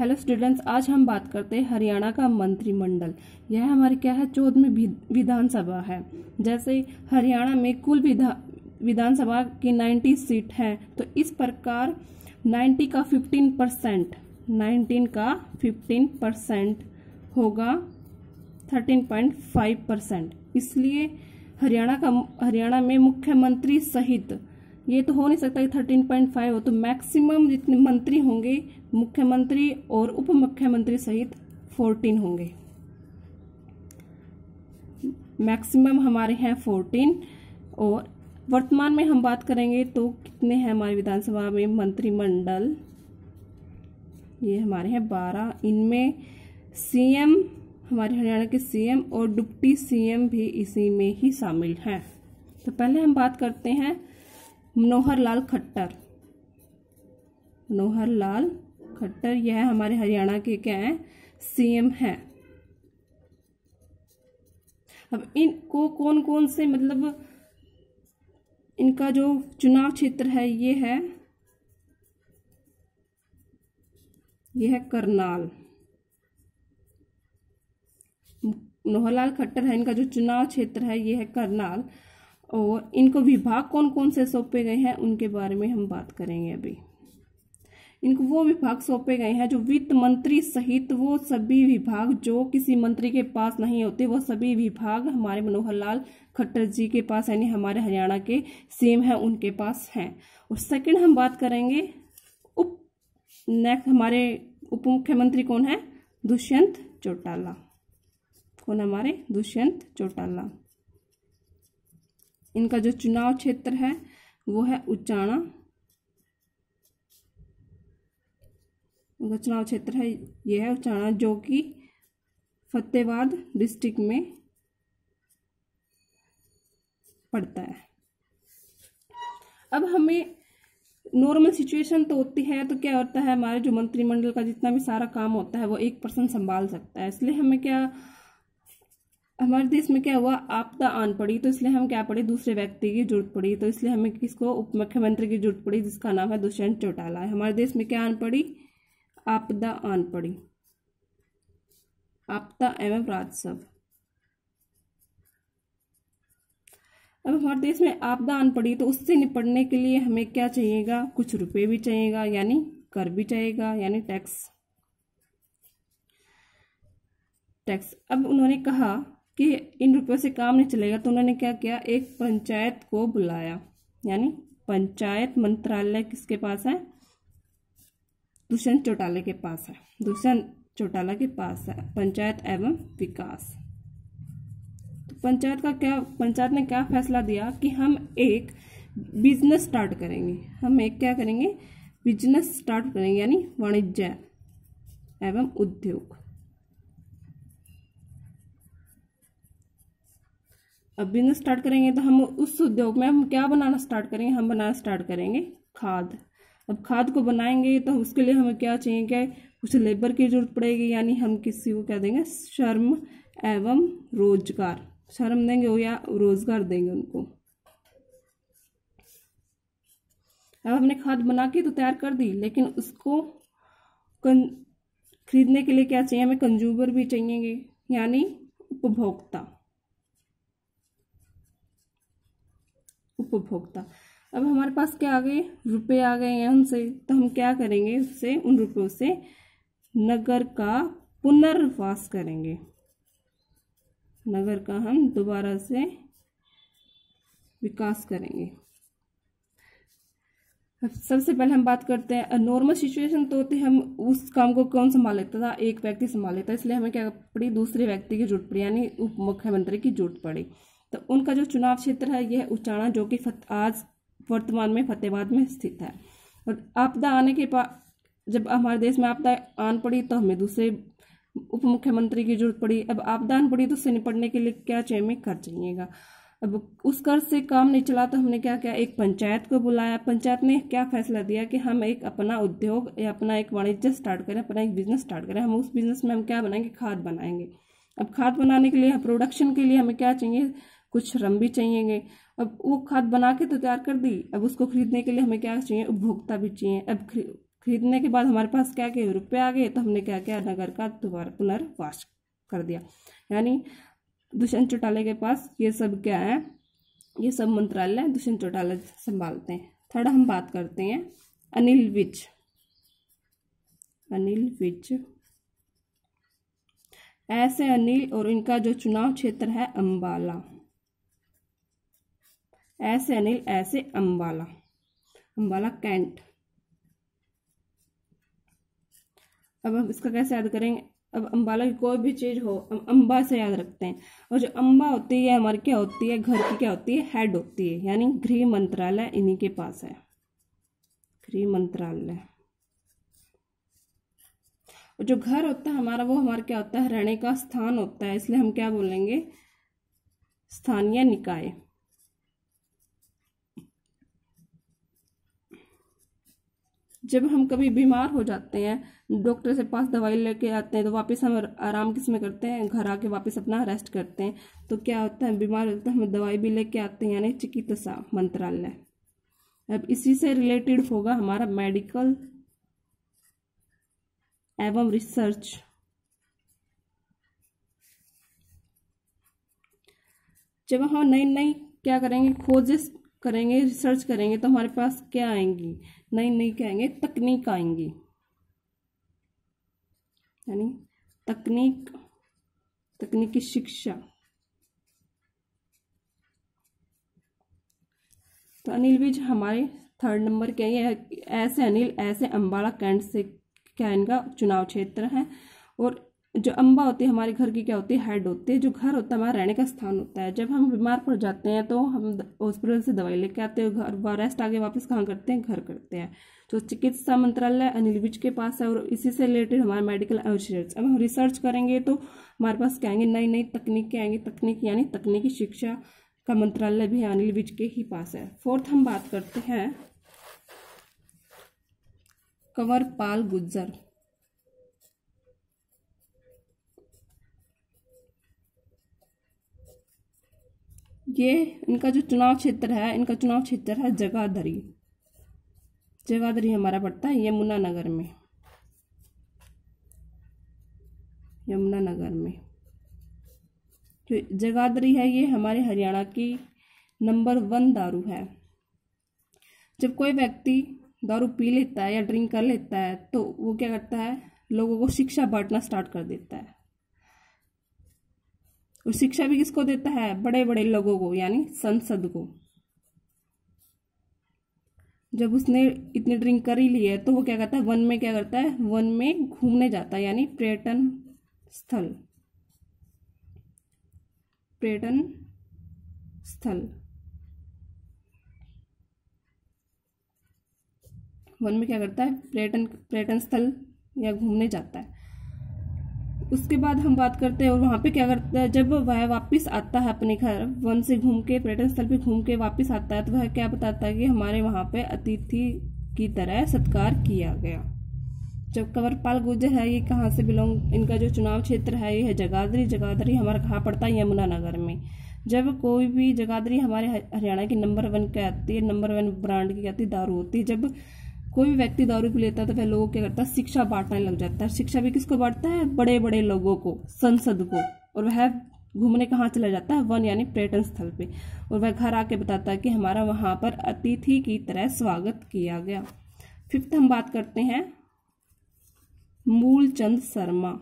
hello students आज हम बात करते हैं हरियाणा का मंत्रिमंडल यह हमारे क्या है चौदहवीं विधानसभा है जैसे हरियाणा में कुल विधा विधानसभा की 90 सीट है तो इस प्रकार 90 का 15 परसेंट नाइनटीन का 15 परसेंट होगा 13.5 परसेंट इसलिए हरियाणा का हरियाणा में मुख्यमंत्री सहित ये तो हो नहीं सकता कि थर्टीन पॉइंट फाइव हो तो मैक्सिमम जितने मंत्री होंगे मुख्यमंत्री और उप मुख्यमंत्री सहित फोर्टीन होंगे मैक्सिमम हमारे हैं फोर्टीन और वर्तमान में हम बात करेंगे तो कितने हैं हमारे विधानसभा में मंत्रिमंडल ये हमारे हैं बारह इनमें सीएम हमारे हरियाणा के सीएम और डिप्टी सीएम भी इसी में ही शामिल हैं तो पहले हम बात करते हैं मनोहर लाल खट्टर मनोहर लाल खट्टर यह हमारे हरियाणा के क्या है सीएम है अब इनको कौन कौन से मतलब इनका जो चुनाव क्षेत्र है ये है ये है करनाल मनोहर लाल खट्टर है इनका जो चुनाव क्षेत्र है ये है करनाल और इनको विभाग कौन कौन से सौंपे गए हैं उनके बारे में हम बात करेंगे अभी इनको वो विभाग सौंपे गए हैं जो वित्त मंत्री सहित वो सभी विभाग जो किसी मंत्री के पास नहीं होते वो सभी विभाग हमारे मनोहर लाल खट्टर जी के पास यानी हमारे हरियाणा के सीएम हैं उनके पास हैं और सेकंड हम बात करेंगे उप नेक्स्ट हमारे उप मुख्यमंत्री कौन है दुष्यंत चौटाला कौन हमारे दुष्यंत चौटाला इनका जो चुनाव क्षेत्र है वो है उच्चाणा उनका चुनाव क्षेत्र है ये है उच्चाणा जो कि फतेहबाद डिस्ट्रिक्ट में पड़ता है अब हमें नॉर्मल सिचुएशन तो होती है तो क्या होता है हमारे जो मंत्रिमंडल का जितना भी सारा काम होता है वो एक पर्सन संभाल सकता है इसलिए हमें क्या हमारे देश में क्या हुआ आपदा आन पड़ी तो इसलिए हम क्या पड़े दूसरे व्यक्ति की जरूरत पड़ी तो इसलिए हमें किसको उप मुख्यमंत्री की जरूरत पड़ी जिसका नाम है दुष्यंत चौटाला है हमारे देश में क्या आन पड़ी आपदा आन पड़ी आपदा एवं राजस्व अब हमारे देश में आपदा आन पड़ी तो उससे निपटने के लिए हमें क्या चाहिएगा कुछ रुपए भी चाहिएगा यानी कर भी चाहिएगा यानी टैक्स टैक्स अब उन्होंने कहा कि इन रुपयों से काम नहीं चलेगा तो उन्होंने क्या किया एक पंचायत को बुलाया यानी पंचायत मंत्रालय किसके पास है दुष्यंत चौटाला के पास है दुष्यंत चौटाला के पास है पंचायत एवं विकास तो पंचायत का क्या पंचायत ने क्या फैसला दिया कि हम एक बिजनेस स्टार्ट करेंगे हम एक क्या करेंगे बिजनेस स्टार्ट करेंगे यानी वाणिज्य एवं उद्योग अब बिजनेस स्टार्ट करेंगे तो हम उस उद्योग में हम क्या बनाना स्टार्ट करेंगे हम बनाना स्टार्ट करेंगे खाद अब खाद को बनाएंगे तो उसके लिए हमें क्या चाहिए क्या कुछ लेबर की जरूरत पड़ेगी यानी हम किसी को क्या देंगे शर्म एवं रोजगार शर्म देंगे हो या रोजगार देंगे उनको अब हमने खाद बना के तो तैयार कर दी लेकिन उसको कन खरीदने के लिए क्या चाहिए हमें कंज्यूमर भी चाहिएंगे यानी उपभोक्ता उपभोक्ता अब हमारे पास क्या आ गए रुपए आ गए हैं उनसे तो हम क्या करेंगे उससे उन रुपयों से नगर का पुनर्वास करेंगे नगर का हम दोबारा से विकास करेंगे सबसे पहले हम बात करते हैं नॉर्मल सिचुएशन तो होते हम उस काम को कौन संभाल लेता था एक व्यक्ति संभाल लेता तो इसलिए हमें क्या पड़ी दूसरे व्यक्ति की जरूरत पड़ी यानी उप मुख्यमंत्री की जरूरत पड़ी तो उनका जो चुनाव क्षेत्र है यह उचाणा जो कि आज वर्तमान में फतेहाबाद में स्थित है और आपदा आने के बाद जब हमारे देश में आपदा आन पड़ी तो हमें दूसरे उप मुख्यमंत्री की जरूरत पड़ी अब आपदा आन पड़ी तो उससे निपटने के लिए क्या चाहिए हमें कर चाहिएगा अब उस कर्ज से काम नहीं चला तो हमने क्या किया एक पंचायत को बुलाया पंचायत ने क्या फैसला दिया कि हम एक अपना उद्योग या अपना एक वाणिज्य स्टार्ट करें अपना एक बिजनेस स्टार्ट करें हम उस बिजनेस में हम क्या बनाएंगे खाद बनाएंगे अब खाद बनाने के लिए प्रोडक्शन के लिए हमें क्या चाहिए कुछ श्रम भी चाहिएंगे अब वो खाद बना के तो तैयार कर दी अब उसको खरीदने के लिए हमें क्या चाहिए उपभोक्ता भी चाहिए अब खरीदने के बाद हमारे पास क्या क्या रुपये आ गए तो हमने क्या क्या नगर का दोबारा पुनर्वास कर दिया यानी दुष्यंत चौटाला के पास ये सब क्या है ये सब मंत्रालय दुष्यंत चौटाला संभालते हैं थर्ड हम बात करते हैं अनिल विज अनिल विज ऐसे अनिल और इनका जो चुनाव क्षेत्र है अम्बाला एस एनिल ऐसे अम्बाला अम्बाला कैंट अब हम इसका कैसे याद करेंगे अब अम्बाला की कोई भी चीज़ हो हम अम्बा से याद रखते हैं और जो अम्बा होती है हमारी क्या होती है घर की क्या होती है हेड होती है यानी गृह मंत्रालय इन्हीं के पास है गृह मंत्रालय और जो घर होता है हमारा वो हमारा क्या होता है रहने का स्थान होता है इसलिए हम क्या बोलेंगे स्थानीय निकाय जब हम कभी बीमार हो जाते हैं डॉक्टर से पास दवाई लेके आते हैं तो वापस हम आराम किस में करते हैं घर आके वापस अपना रेस्ट करते हैं तो क्या होता है बीमार होता है हम दवाई भी लेके आते हैं यानी चिकित्सा मंत्रालय अब इसी से रिलेटेड होगा हमारा मेडिकल एवं रिसर्च जब हम नई नई क्या करेंगे खोजेस करेंगे रिसर्च करेंगे तो हमारे पास क्या आएंगी नहीं नहीं कहेंगे तकनीक आएंगी यानी तकनीक तकनीकी शिक्षा तो अनिल विज हमारे थर्ड नंबर के ये ऐसे अनिल ऐसे अंबाला कैंट से कैन का चुनाव क्षेत्र है और जो अम्बा होती है हमारे घर की क्या होती है हेड होती है जो घर होता है हमारा रहने का स्थान होता है जब हम बीमार पड़ जाते हैं तो हम हॉस्पिटल से दवाई लेके आते हैं घर रेस्ट आगे वापस कहाँ करते हैं घर करते हैं तो चिकित्सा मंत्रालय अनिल विज के पास है और इसी से रिलेटेड हमारे मेडिकल रिसर्च अब हम रिसर्च करेंगे तो हमारे पास क्या आएंगे नई नई तकनीकें आएंगे तकनीक यानी तकनीकी शिक्षा का मंत्रालय भी अनिल विज के ही पास है फोर्थ हम बात करते हैं कंवर पाल गुज्जर ये इनका जो चुनाव क्षेत्र है इनका चुनाव क्षेत्र है जगाधरी जगाधरी हमारा पड़ता है यमुना नगर में यमुना नगर में जो जगाधरी है ये हमारे हरियाणा की नंबर वन दारू है जब कोई व्यक्ति दारू पी लेता है या ड्रिंक कर लेता है तो वो क्या करता है लोगों को शिक्षा बांटना स्टार्ट कर देता है और शिक्षा भी किसको देता है बड़े बड़े लोगों को यानी संसद को जब उसने इतनी ड्रिंक कर ही ली है तो वो क्या करता है वन में क्या करता है वन में घूमने जाता है यानी पर्यटन स्थल पर्यटन स्थल वन में क्या करता है पर्यटन पर्यटन स्थल या घूमने जाता है उसके बाद हम बात करते हैं और वहाँ पे क्या करता है जब वह वापस आता है अपने घर वन से घूम के पर्यटन स्थल पे घूम के वापस आता है तो वह क्या बताता है कि हमारे वहाँ पे अतिथि की तरह सत्कार किया गया जब कंवरपाल गुर्जर है ये कहाँ से बिलोंग इनका जो चुनाव क्षेत्र है ये है जगाधरी जगाधरी हमारा कहाँ पड़ता है यमुनानगर में जब कोई भी जगाधरी हमारे हरियाणा की नंबर वन की आती है नंबर वन ब्रांड की आती दारू होती है जब कोई भी व्यक्ति दारू पी लेता है तो वह लोगों क्या करता है शिक्षा बांटने लग जाता है शिक्षा भी किसको बांटता है बड़े बड़े लोगों को संसद को और वह घूमने कहाँ चला जाता है वन यानी पर्यटन स्थल पे और वह घर आके बताता है कि हमारा वहाँ पर अतिथि की तरह स्वागत किया गया फिफ्थ हम बात करते हैं मूलचंद शर्मा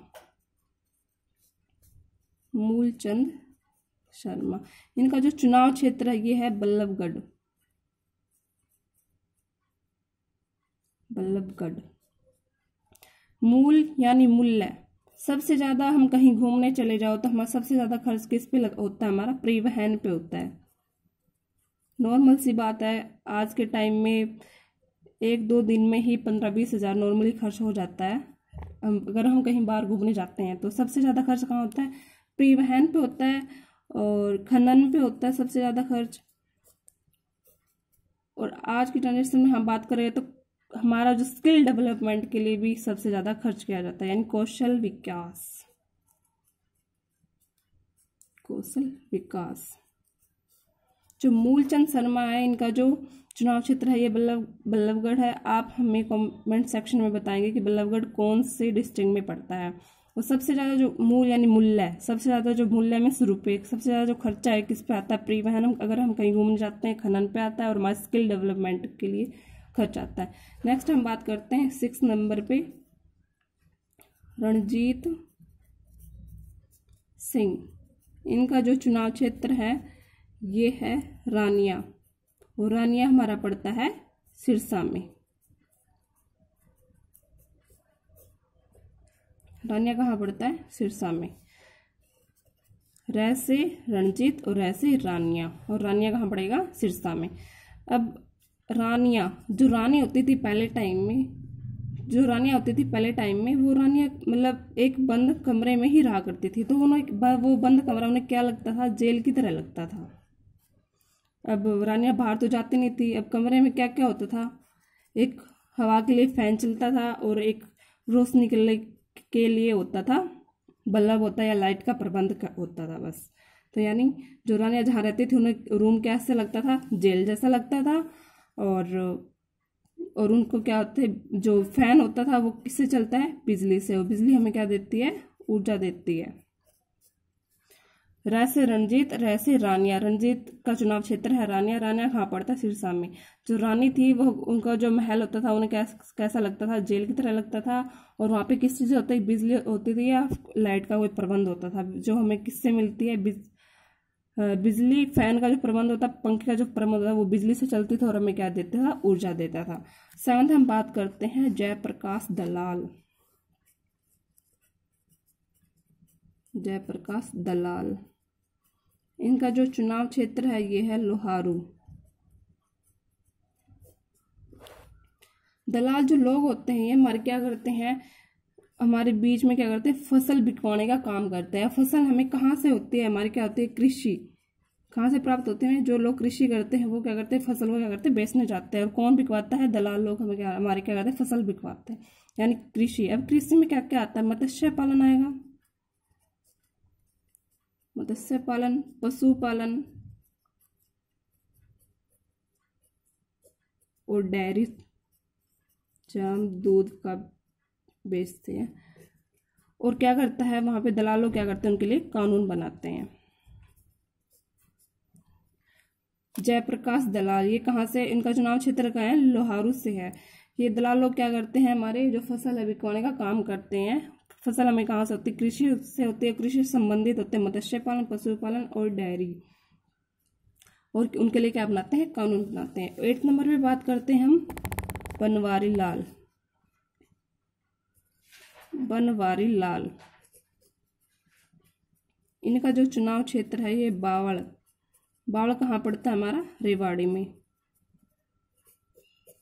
मूलचंद शर्मा इनका जो चुनाव क्षेत्र है ये है बल्लभगढ़ बल्लभगढ़ मूल यानी मूल्य सबसे ज़्यादा हम कहीं घूमने चले जाओ तो हमारा सबसे ज़्यादा खर्च किस पे लग, होता है हमारा परिवहन पे होता है नॉर्मल सी बात है आज के टाइम में एक दो दिन में ही पंद्रह बीस हज़ार नॉर्मली खर्च हो जाता है अगर हम कहीं बाहर घूमने जाते हैं तो सबसे ज़्यादा खर्च कहाँ होता है परिवहन पे होता है और खनन पे होता है सबसे ज़्यादा खर्च और आज के जनरेशन में हम बात करें तो हमारा जो स्किल डेवलपमेंट के लिए भी सबसे ज़्यादा खर्च किया जाता है यानी कौशल विकास कौशल विकास जो मूलचंद शर्मा है इनका जो चुनाव क्षेत्र है ये बल्लभ बल्लभगढ़ है आप हमें कमेंट सेक्शन में बताएंगे कि बल्लभगढ़ कौन से डिस्ट्रिक्ट में पड़ता है और सबसे ज़्यादा जो मूल यानी मूल्य है सबसे ज़्यादा जो मूल्य में रुपये सबसे ज़्यादा जो खर्चा है किस पे आता है परिवहन अगर हम कहीं घूमने जाते हैं खनन पे आता है और हमारे स्किल डेवलपमेंट के लिए खर्च आता है नेक्स्ट हम बात करते हैं सिक्स नंबर पे रणजीत सिंह इनका जो चुनाव क्षेत्र है ये है रानिया और रानिया हमारा पड़ता है सिरसा में रानिया कहाँ पड़ता है सिरसा में रह से रणजीत और रह से रानिया और रानिया कहाँ पड़ेगा सिरसा में अब रानियाँ जो रानी होती थी पहले टाइम में जो रानियाँ होती थी पहले टाइम में वो रानियाँ मतलब एक बंद कमरे में ही रहा करती थी तो उन्हें वो बंद कमरा उन्हें क्या लगता था जेल की तरह लगता था अब रानियाँ बाहर तो जाती नहीं थी अब कमरे में क्या क्या होता था एक हवा के लिए फ़ैन चलता था और एक रोशनी के लिए होता था बल्ब होता या लाइट का प्रबंध होता था बस तो यानी जो रानियाँ जहाँ रहती थी उन्हें रूम कैसे लगता था जेल जैसा लगता था और और उनको क्या होता है जो फैन होता था वो किससे चलता है बिजली से और बिजली हमें क्या देती है ऊर्जा देती है रहस्य रंजीत रह रानिया रंजीत का चुनाव क्षेत्र है रानिया रानिया कहाँ पड़ता है सिरसा में जो रानी थी वो उनका जो महल होता था उन्हें कैस, कैसा लगता था जेल की तरह लगता था और वहाँ पे किस चीज़ होती बिजली होती थी या लाइट का कोई प्रबंध होता था जो हमें किससे मिलती है बिज बिजली फैन का जो प्रबंध होता पंखे का जो प्रबंध होता वो बिजली से चलती था और हमें क्या देता था ऊर्जा देता था सेवंथ हम बात करते हैं जयप्रकाश दलाल जयप्रकाश दलाल इनका जो चुनाव क्षेत्र है ये है लोहारू दलाल जो लोग होते हैं ये हमारे क्या करते हैं हमारे बीच में क्या करते हैं फसल बिकवाने का काम करता है फसल हमें कहाँ से होती है हमारे क्या होती है कृषि कहाँ से प्राप्त होते हैं जो लोग कृषि करते हैं वो क्या करते हैं फसल को क्या करते हैं बेचने जाते हैं और कौन बिकवाता है दलाल लोग हमें क्या हमारे क्या करते हैं फसल बिकवाते हैं यानी कृषि अब कृषि में क्या क्या आता है मत्स्य पालन आएगा मत्स्य पालन पशुपालन और डेयरी चम दूध का बेचते हैं और क्या करता है वहाँ पे दलाल लोग क्या करते हैं उनके लिए कानून बनाते हैं जयप्रकाश दलाल ये कहाँ से इनका चुनाव क्षेत्र का है लोहारू से है ये दलाल लोग क्या करते हैं हमारे जो फसल है बिकवाने का काम करते हैं फसल हमें कहाँ से होती है कृषि से होती है कृषि संबंधित होते हैं मत्स्य पालन पशुपालन और डेयरी और उनके लिए क्या बनाते हैं कानून बनाते हैं एट नंबर पर बात करते हैं हम बनवारी लाल बनवारी लाल इनका जो चुनाव क्षेत्र है ये बावड़ बावड़ कहाँ पड़ता है हमारा रेवाड़ी में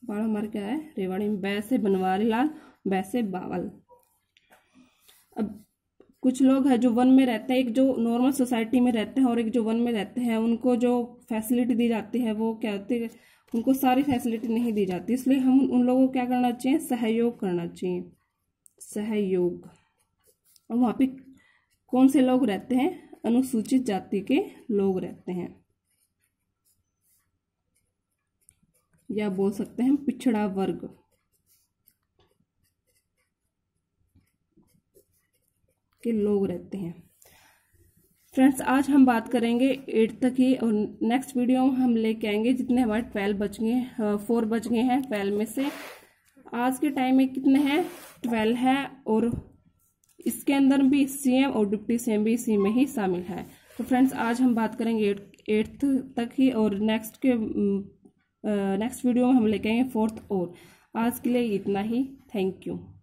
बावल हमारा क्या है रेवाड़ी में वैसे बनवारी लाल वैसे बावल अब कुछ लोग हैं जो वन में रहते हैं एक जो नॉर्मल सोसाइटी में रहते हैं और एक जो वन में रहते हैं उनको जो फैसिलिटी दी जाती है वो क्या होती है उनको सारी फैसिलिटी नहीं दी जाती इसलिए हम उन लोगों को क्या करना चाहिए सहयोग करना चाहिए सहयोग और वहाँ पे कौन से लोग रहते हैं अनुसूचित जाति के लोग रहते हैं या बोल सकते हैं पिछड़ा वर्ग के लोग रहते हैं फ्रेंड्स आज हम बात करेंगे एट तक ही और नेक्स्ट वीडियो हम लेके आएंगे जितने हमारे ट्वेल्व बच गए फोर बच गए हैं ट्वेल्व में से आज के टाइम में कितने हैं ट्वेल्व है और इसके अंदर भी सीएम और डिप्टी सीएम भी इसी में ही शामिल है तो फ्रेंड्स आज हम बात करेंगे एट्थ तक ही और नेक्स्ट के नेक्स्ट वीडियो में हम लेके आएंगे फोर्थ और आज के लिए इतना ही थैंक यू